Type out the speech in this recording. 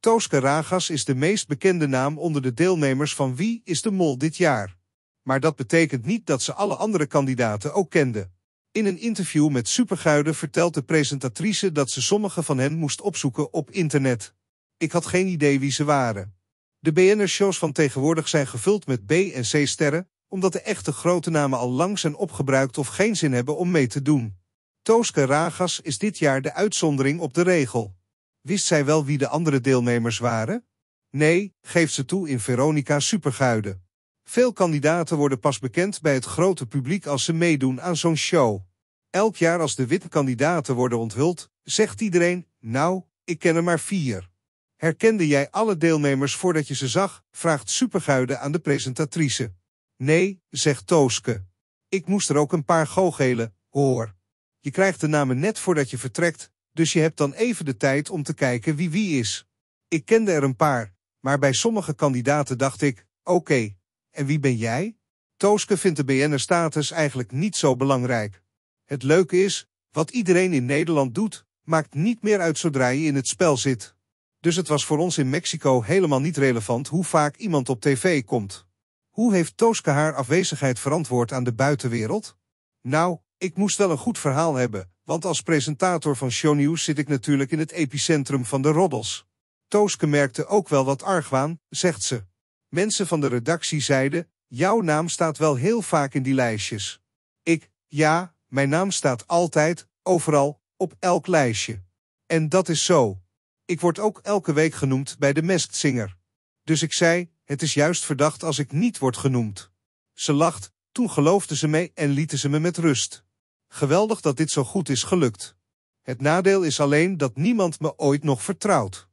Toos Ragas is de meest bekende naam onder de deelnemers van Wie is de Mol dit jaar. Maar dat betekent niet dat ze alle andere kandidaten ook kenden. In een interview met Superguide vertelt de presentatrice dat ze sommige van hen moest opzoeken op internet. Ik had geen idee wie ze waren. De bnr shows van tegenwoordig zijn gevuld met B- en C-sterren, omdat de echte grote namen al lang zijn opgebruikt of geen zin hebben om mee te doen. Tooske Ragas is dit jaar de uitzondering op de regel. Wist zij wel wie de andere deelnemers waren? Nee, geeft ze toe in Veronica Superguide. Veel kandidaten worden pas bekend bij het grote publiek als ze meedoen aan zo'n show. Elk jaar als de witte kandidaten worden onthuld, zegt iedereen, nou, ik ken er maar vier. Herkende jij alle deelnemers voordat je ze zag, vraagt Superguide aan de presentatrice. Nee, zegt Tooske. Ik moest er ook een paar goochelen, hoor. Je krijgt de namen net voordat je vertrekt, dus je hebt dan even de tijd om te kijken wie wie is. Ik kende er een paar, maar bij sommige kandidaten dacht ik, oké, en wie ben jij? Tooske vindt de bn status eigenlijk niet zo belangrijk. Het leuke is, wat iedereen in Nederland doet, maakt niet meer uit zodra je in het spel zit. Dus het was voor ons in Mexico helemaal niet relevant hoe vaak iemand op tv komt. Hoe heeft Tooske haar afwezigheid verantwoord aan de buitenwereld? Nou, ik moest wel een goed verhaal hebben, want als presentator van News zit ik natuurlijk in het epicentrum van de roddels. Tooske merkte ook wel wat argwaan, zegt ze. Mensen van de redactie zeiden, jouw naam staat wel heel vaak in die lijstjes. Ik, ja, mijn naam staat altijd, overal, op elk lijstje. En dat is zo. Ik word ook elke week genoemd bij de mestzinger. Dus ik zei, het is juist verdacht als ik niet word genoemd. Ze lacht, toen geloofden ze mee en lieten ze me met rust. Geweldig dat dit zo goed is gelukt. Het nadeel is alleen dat niemand me ooit nog vertrouwt.